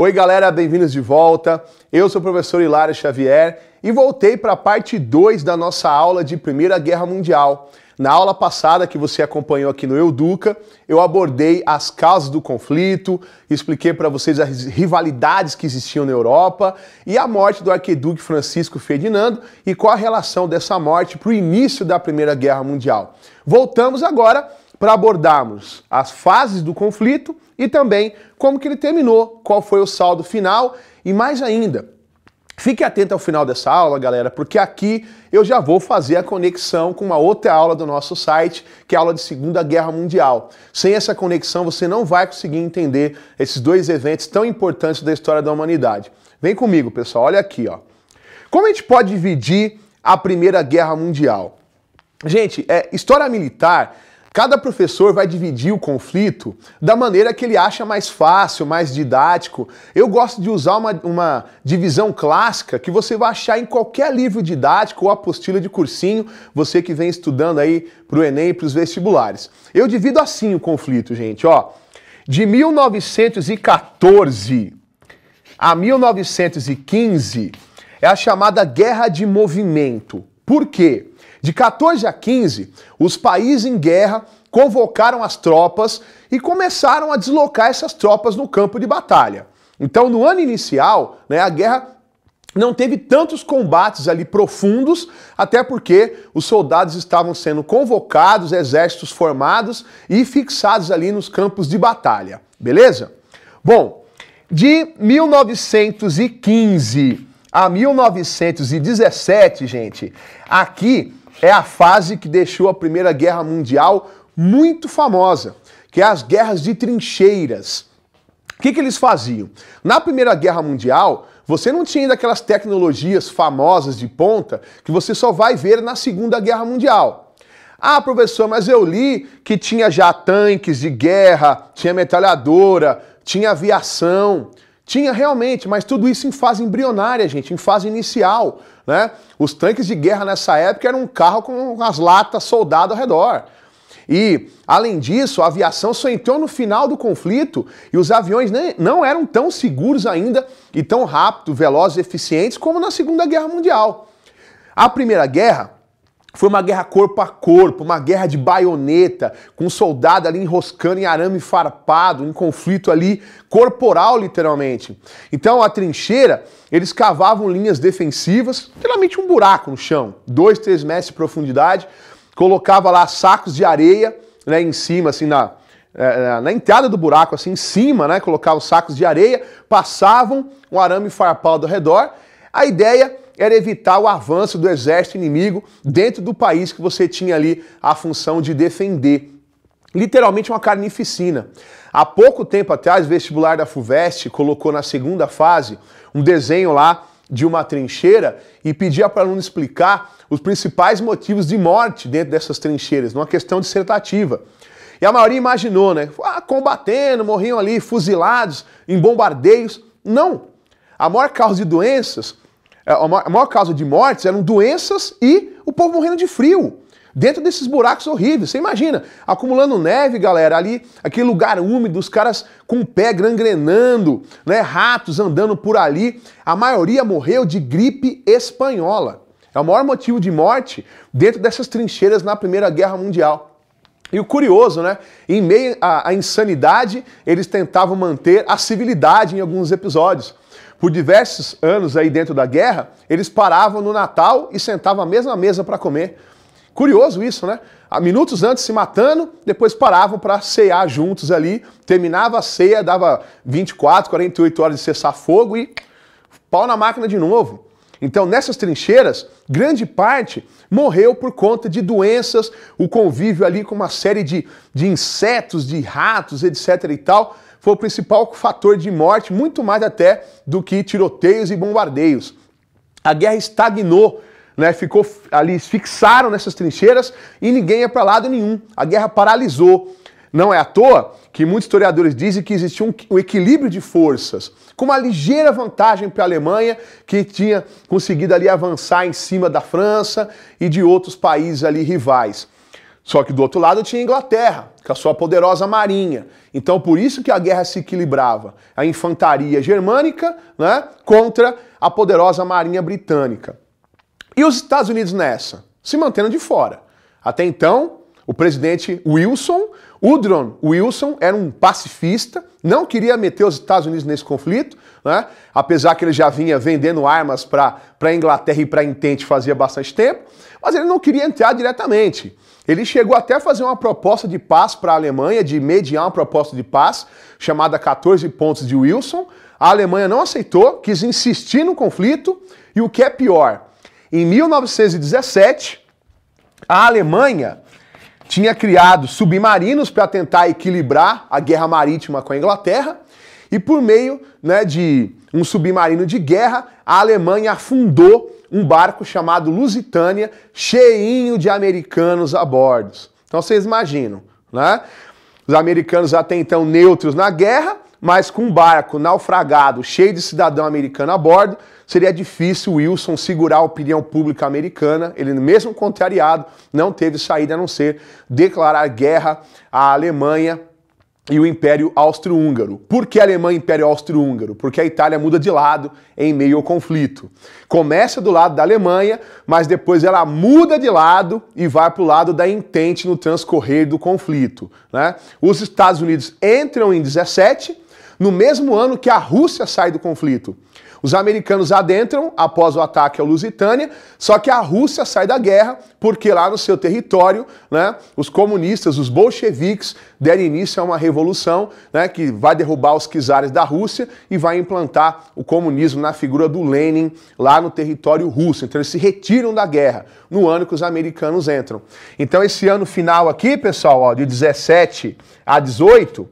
Oi, galera, bem-vindos de volta. Eu sou o professor Hilário Xavier e voltei para a parte 2 da nossa aula de Primeira Guerra Mundial. Na aula passada que você acompanhou aqui no Euduca, eu abordei as causas do conflito, expliquei para vocês as rivalidades que existiam na Europa e a morte do arquiduque Francisco Ferdinando e qual a relação dessa morte para o início da Primeira Guerra Mundial. Voltamos agora para abordarmos as fases do conflito e também como que ele terminou, qual foi o saldo final e mais ainda. Fique atento ao final dessa aula, galera, porque aqui eu já vou fazer a conexão com uma outra aula do nosso site, que é a aula de Segunda Guerra Mundial. Sem essa conexão, você não vai conseguir entender esses dois eventos tão importantes da história da humanidade. Vem comigo, pessoal, olha aqui, ó. Como a gente pode dividir a Primeira Guerra Mundial? Gente, é, história militar Cada professor vai dividir o conflito da maneira que ele acha mais fácil, mais didático. Eu gosto de usar uma, uma divisão clássica que você vai achar em qualquer livro didático ou apostila de cursinho, você que vem estudando aí para o Enem e para os vestibulares. Eu divido assim o conflito, gente, ó. De 1914 a 1915 é a chamada Guerra de Movimento. Por quê? De 14 a 15, os países em guerra convocaram as tropas e começaram a deslocar essas tropas no campo de batalha. Então, no ano inicial, né, a guerra não teve tantos combates ali profundos, até porque os soldados estavam sendo convocados, exércitos formados e fixados ali nos campos de batalha, beleza? Bom, de 1915 a 1917, gente, aqui é a fase que deixou a Primeira Guerra Mundial muito famosa, que é as guerras de trincheiras. O que, que eles faziam? Na Primeira Guerra Mundial, você não tinha ainda aquelas tecnologias famosas de ponta que você só vai ver na Segunda Guerra Mundial. Ah, professor, mas eu li que tinha já tanques de guerra, tinha metralhadora, tinha aviação. Tinha realmente, mas tudo isso em fase embrionária, gente, em fase inicial. Né? Os tanques de guerra nessa época eram um carro com as latas soldado ao redor. E, além disso, a aviação só entrou no final do conflito e os aviões nem, não eram tão seguros ainda e tão rápido, velozes e eficientes como na Segunda Guerra Mundial. A Primeira Guerra foi uma guerra corpo a corpo, uma guerra de baioneta, com um soldado ali enroscando em arame farpado, em conflito ali corporal, literalmente. Então, a trincheira, eles cavavam linhas defensivas, geralmente um buraco no chão, dois, três metros de profundidade, colocava lá sacos de areia né, em cima, assim, na, é, é, na entrada do buraco, assim, em cima, né? os sacos de areia, passavam um arame farpado ao redor. A ideia era evitar o avanço do exército inimigo dentro do país que você tinha ali a função de defender. Literalmente uma carnificina. Há pouco tempo atrás, o vestibular da FUVEST colocou na segunda fase um desenho lá de uma trincheira e pedia para o aluno explicar os principais motivos de morte dentro dessas trincheiras, numa questão dissertativa. E a maioria imaginou, né? Ah, combatendo, morriam ali fuzilados em bombardeios. Não! A maior causa de doenças é, o maior causa de mortes eram doenças e o povo morrendo de frio. Dentro desses buracos horríveis, você imagina, acumulando neve, galera, ali, aquele lugar úmido, os caras com o pé gangrenando, né, ratos andando por ali. A maioria morreu de gripe espanhola. É o maior motivo de morte dentro dessas trincheiras na Primeira Guerra Mundial. E o curioso, né? Em meio à, à insanidade, eles tentavam manter a civilidade em alguns episódios. Por diversos anos aí dentro da guerra, eles paravam no Natal e sentavam à mesma mesa para comer. Curioso isso, né? Minutos antes se matando, depois paravam para cear juntos ali, terminava a ceia, dava 24, 48 horas de cessar fogo e pau na máquina de novo. Então, nessas trincheiras, grande parte morreu por conta de doenças, o convívio ali com uma série de, de insetos, de ratos, etc e tal foi o principal fator de morte, muito mais até do que tiroteios e bombardeios. A guerra estagnou né, ficou ali, fixaram nessas trincheiras e ninguém ia para lado nenhum. A guerra paralisou. Não é à toa que muitos historiadores dizem que existia um, um equilíbrio de forças, com uma ligeira vantagem para a Alemanha, que tinha conseguido ali avançar em cima da França e de outros países ali rivais. Só que do outro lado tinha a Inglaterra, com a sua poderosa marinha. Então, por isso que a guerra se equilibrava. A infantaria germânica né, contra a poderosa marinha britânica. E os Estados Unidos nessa? Se mantendo de fora. Até então, o presidente Wilson, Woodrow Wilson, era um pacifista, não queria meter os Estados Unidos nesse conflito, né, apesar que ele já vinha vendendo armas para a Inglaterra e para a Entente fazia bastante tempo, mas ele não queria entrar diretamente. Ele chegou até a fazer uma proposta de paz para a Alemanha, de mediar uma proposta de paz, chamada 14 Pontos de Wilson. A Alemanha não aceitou, quis insistir no conflito, e o que é pior, em 1917, a Alemanha tinha criado submarinos para tentar equilibrar a guerra marítima com a Inglaterra. E por meio né, de um submarino de guerra, a Alemanha afundou um barco chamado Lusitânia, cheinho de americanos a bordo. Então vocês imaginam, né? Os americanos até então neutros na guerra, mas com um barco naufragado, cheio de cidadão americano a bordo, seria difícil Wilson segurar a opinião pública americana. Ele, mesmo contrariado, não teve saída a não ser declarar guerra à Alemanha e o Império Austro-Húngaro. Por que a Alemanha Império Austro-Húngaro? Porque a Itália muda de lado em meio ao conflito. Começa do lado da Alemanha, mas depois ela muda de lado e vai para o lado da Entente no transcorrer do conflito. Né? Os Estados Unidos entram em 17 no mesmo ano que a Rússia sai do conflito. Os americanos adentram após o ataque à Lusitânia, só que a Rússia sai da guerra porque lá no seu território, né, os comunistas, os bolcheviques deram início a uma revolução, né, que vai derrubar os czares da Rússia e vai implantar o comunismo na figura do Lenin lá no território russo. Então eles se retiram da guerra no ano que os americanos entram. Então esse ano final aqui, pessoal, ó, de 17 a 18,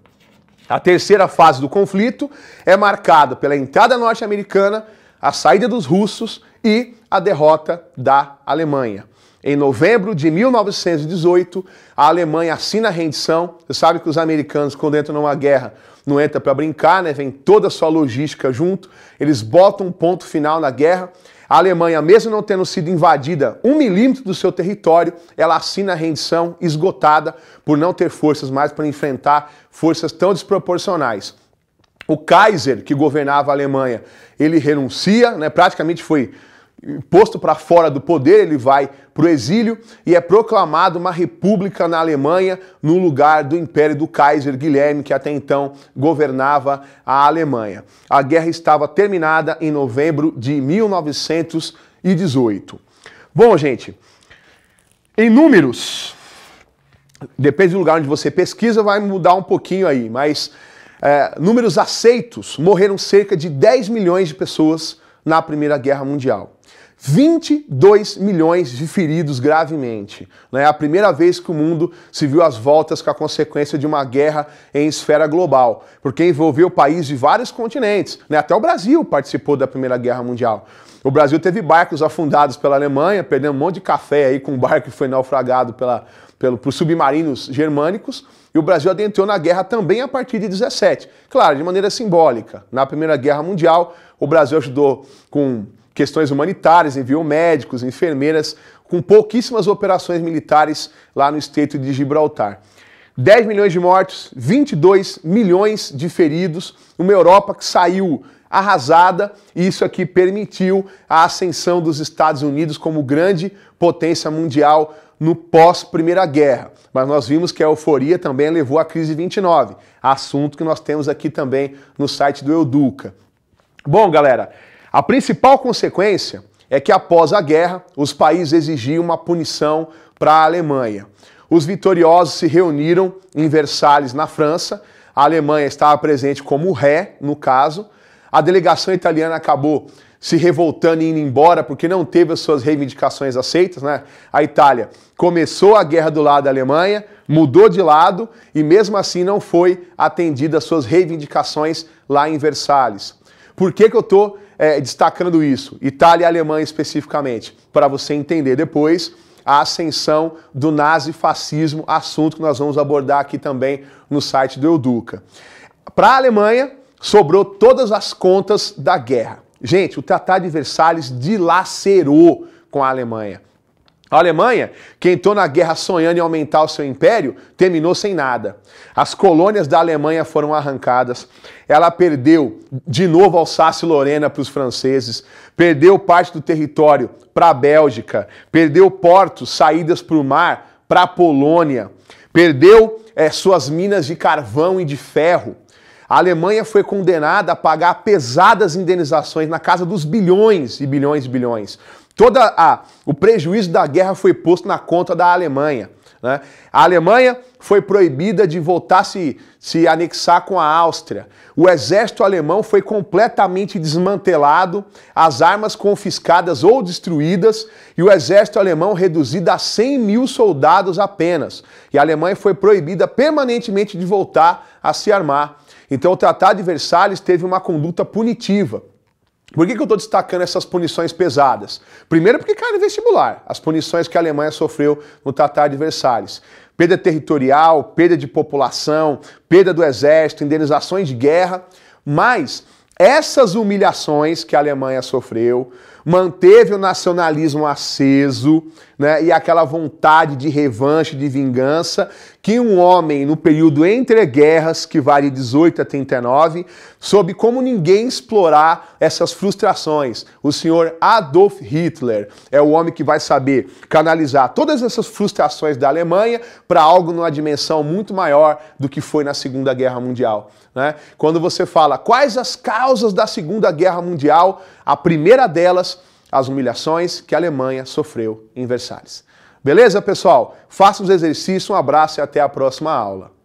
a terceira fase do conflito é marcada pela entrada norte-americana, a saída dos russos e a derrota da Alemanha. Em novembro de 1918, a Alemanha assina a rendição. Você sabe que os americanos, quando entram numa guerra, não entram para brincar, né? Vem toda a sua logística junto. Eles botam um ponto final na guerra a Alemanha, mesmo não tendo sido invadida um milímetro do seu território, ela assina a rendição esgotada por não ter forças mais para enfrentar forças tão desproporcionais. O Kaiser, que governava a Alemanha, ele renuncia, né, praticamente foi posto para fora do poder, ele vai para o exílio e é proclamado uma república na Alemanha, no lugar do império do Kaiser Guilherme, que até então governava a Alemanha. A guerra estava terminada em novembro de 1918. Bom, gente, em números, depende do lugar onde você pesquisa, vai mudar um pouquinho aí, mas é, números aceitos, morreram cerca de 10 milhões de pessoas na Primeira Guerra Mundial. 22 milhões de feridos gravemente. Né? É a primeira vez que o mundo se viu às voltas com a consequência de uma guerra em esfera global, porque envolveu países de vários continentes. Né? Até o Brasil participou da Primeira Guerra Mundial. O Brasil teve barcos afundados pela Alemanha, perdeu um monte de café aí com um barco que foi naufragado pela, pelo, por submarinos germânicos. E o Brasil adentrou na guerra também a partir de 17. Claro, de maneira simbólica. Na Primeira Guerra Mundial, o Brasil ajudou com questões humanitárias, enviou médicos, enfermeiras, com pouquíssimas operações militares lá no estreito de Gibraltar. 10 milhões de mortos, 22 milhões de feridos, uma Europa que saiu arrasada, e isso aqui permitiu a ascensão dos Estados Unidos como grande potência mundial no pós-Primeira Guerra. Mas nós vimos que a euforia também levou à crise 29, assunto que nós temos aqui também no site do Educa. Bom, galera, a principal consequência é que após a guerra, os países exigiam uma punição para a Alemanha. Os vitoriosos se reuniram em Versalhes, na França. A Alemanha estava presente como ré, no caso. A delegação italiana acabou se revoltando e indo embora porque não teve as suas reivindicações aceitas, né? A Itália começou a guerra do lado da Alemanha, mudou de lado e mesmo assim não foi atendida as suas reivindicações lá em Versalhes. Por que, que eu estou é, destacando isso, Itália e Alemanha especificamente, para você entender depois a ascensão do nazifascismo, assunto que nós vamos abordar aqui também no site do Euduca. Para a Alemanha, sobrou todas as contas da guerra. Gente, o Tratado de Versalhes dilacerou com a Alemanha. A Alemanha, que entrou na guerra sonhando em aumentar o seu império, terminou sem nada. As colônias da Alemanha foram arrancadas. Ela perdeu de novo Alsácia e Lorena para os franceses, perdeu parte do território para a Bélgica, perdeu portos, saídas para o mar para a Polônia, perdeu é, suas minas de carvão e de ferro. A Alemanha foi condenada a pagar pesadas indenizações na casa dos bilhões e bilhões e bilhões. Todo o prejuízo da guerra foi posto na conta da Alemanha. Né? A Alemanha foi proibida de voltar a se, se anexar com a Áustria. O exército alemão foi completamente desmantelado, as armas confiscadas ou destruídas, e o exército alemão reduzido a 100 mil soldados apenas. E a Alemanha foi proibida permanentemente de voltar a se armar. Então, o Tratado de Versalhes teve uma conduta punitiva. Por que, que eu estou destacando essas punições pesadas? Primeiro, porque cara, no vestibular, as punições que a Alemanha sofreu no Tratado de Versalhes. Perda territorial, perda de população, perda do exército, indenizações de guerra. Mas essas humilhações que a Alemanha sofreu, manteve o nacionalismo aceso, né, e aquela vontade de revanche, de vingança, que um homem no período entre guerras, que vale 18 a 39, soube como ninguém explorar essas frustrações. O senhor Adolf Hitler é o homem que vai saber canalizar todas essas frustrações da Alemanha para algo numa dimensão muito maior do que foi na Segunda Guerra Mundial. Né? Quando você fala quais as causas da Segunda Guerra Mundial, a primeira delas as humilhações que a Alemanha sofreu em Versalhes. Beleza, pessoal? Faça os exercícios, um abraço e até a próxima aula.